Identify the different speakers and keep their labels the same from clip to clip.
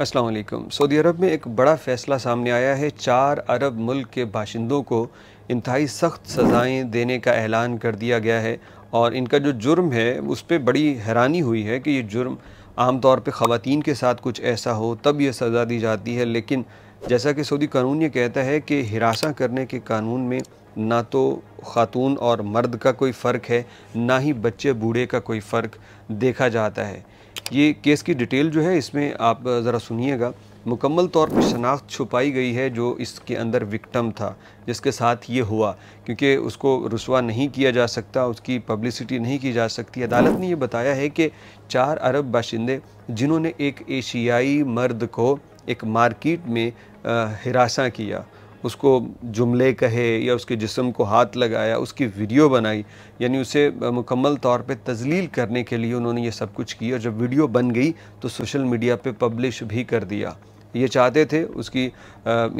Speaker 1: असलकम सऊदी अरब में एक बड़ा फ़ैसला सामने आया है चार अरब मुल्क के बाशिंदों को इंतहाई सख्त सज़ाएँ देने का ऐलान कर दिया गया है और इनका जो जुर्म है उस पर बड़ी हैरानी हुई है कि ये जुर्म आम तौर पर ख़वान के साथ कुछ ऐसा हो तब यह सज़ा दी जाती है लेकिन जैसा कि सऊदी कानून ये कहता है कि हिरासा करने के कानून में ना तो ख़ातून और मर्द का कोई फ़र्क है ना ही बच्चे बूढ़े का कोई फ़र्क देखा जाता है ये केस की डिटेल जो है इसमें आप ज़रा सुनिएगा मुकम्मल तौर पर शनाख्त छुपाई गई है जो इसके अंदर विक्टम था जिसके साथ ये हुआ क्योंकि उसको रसुआ नहीं किया जा सकता उसकी पब्लिसिटी नहीं की जा सकती अदालत ने यह बताया है कि चार अरब बाशिंदे जिन्होंने एक एशियाई मर्द को एक मार्किट में हिरासा किया उसको जुमले कहे या उसके जिसम को हाथ लगाया उसकी वीडियो बनाई यानी उसे मुकम्मल तौर पे तजलील करने के लिए उन्होंने ये सब कुछ किया और जब वीडियो बन गई तो सोशल मीडिया पे पब्लिश भी कर दिया ये चाहते थे उसकी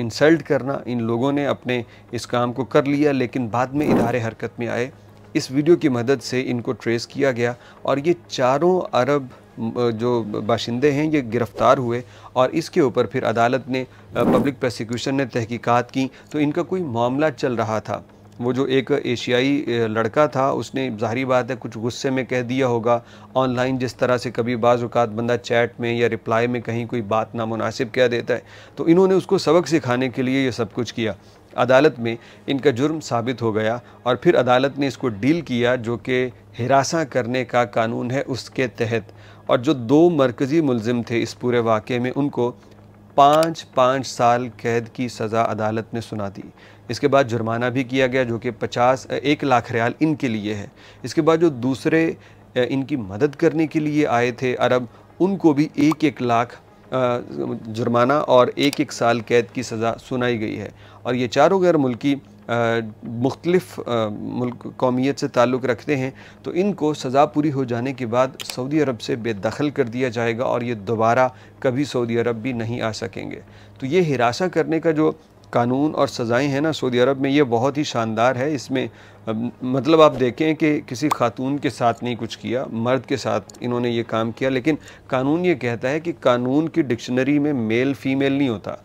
Speaker 1: इंसल्ट करना इन लोगों ने अपने इस काम को कर लिया लेकिन बाद में इधारे हरकत में आए इस वीडियो की मदद से इनको ट्रेस किया गया और ये चारों अरब जो बाशिंदे हैं ये गिरफ़्तार हुए और इसके ऊपर फिर अदालत ने पब्लिक प्रोसिक्यूशन ने तहकीकात की तो इनका कोई मामला चल रहा था वो जो एक एशियाई लड़का था उसने ज़ाहरी बात है कुछ गुस्से में कह दिया होगा ऑनलाइन जिस तरह से कभी बाज़ात बंदा चैट में या रिप्लाई में कहीं कोई बात नामनासिब कह देता है तो इन्होंने उसको सबक सिखाने के लिए ये सब कुछ किया अदालत में इनका जुर्म साबित हो गया और फिर अदालत ने इसको डील किया जो कि हिरासा करने का कानून है उसके तहत और जो दो मरकज़ी मुलजिम थे इस पूरे वाक़े में उनको पाँच पाँच साल कैद की सज़ा अदालत ने सुना दी इसके बाद जुर्माना भी किया गया जो कि पचास एक लाख रियाल इनके लिए है इसके बाद जो दूसरे इनकी मदद करने के लिए आए थे अरब उनको भी एक एक लाख जुर्माना और एक एक साल कैद की सज़ा सुनाई गई है और ये चारों गैर मुल्की मुख्तलफ़ मुल्क कौमीत से ताल्लुक़ रखते हैं तो इनको सज़ा पूरी हो जाने के बाद सऊदी अरब से बेदखल कर दिया जाएगा और ये दोबारा कभी सऊदी अरब भी नहीं आ सकेंगे तो ये हिरासा करने का जो कानून और सज़ाएँ हैं ना सऊदी अरब में ये बहुत ही शानदार है इसमें मतलब आप देखें कि किसी खातून के साथ नहीं कुछ किया मर्द के साथ इन्होंने ये काम किया लेकिन कानून ये कहता है कि कानून की डिक्शनरी में मेल फीमेल नहीं होता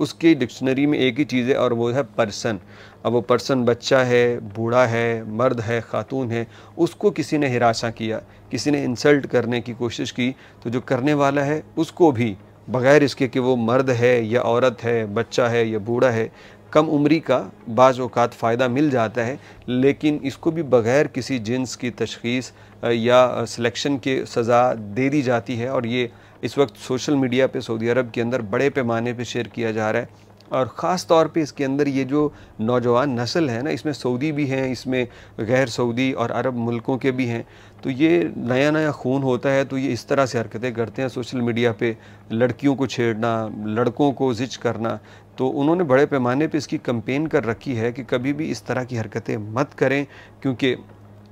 Speaker 1: उसकी डिक्शनरी में एक ही चीज़ है और वो है पर्सन अब वो पर्सन बच्चा है बूढ़ा है मर्द है खातून है उसको किसी ने हिरासा किया किसी ने इंसल्ट करने की कोशिश की तो जो करने वाला है उसको भी बग़ैर इसके कि वो मर्द है या औरत है बच्चा है या बूढ़ा है कम उम्री का बाज़ फ़ायदा मिल जाता है लेकिन इसको भी बग़ैर किसी जिन्स की तशखीस या सिलेक्शन के सज़ा दे दी जाती है और ये इस वक्त सोशल मीडिया पे सऊदी अरब के अंदर बड़े पैमाने पे शेयर किया जा रहा है और ख़ास तौर पे इसके अंदर ये जो नौजवान नस्ल है ना इसमें सऊदी भी हैं इसमें गैर सऊदी और अरब मुल्कों के भी हैं तो ये नया नया खून होता है तो ये इस तरह से हरकतें करते हैं सोशल मीडिया पे लड़कियों को छेड़ना लड़कों को जिच करना तो उन्होंने बड़े पैमाने पे इसकी कंपेन कर रखी है कि कभी भी इस तरह की हरकतें मत करें क्योंकि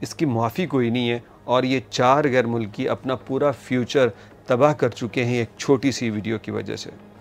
Speaker 1: इसकी माफ़ी कोई नहीं है और ये चार गैर मुल्की अपना पूरा फ्यूचर तबाह कर चुके हैं एक छोटी सी वीडियो की वजह से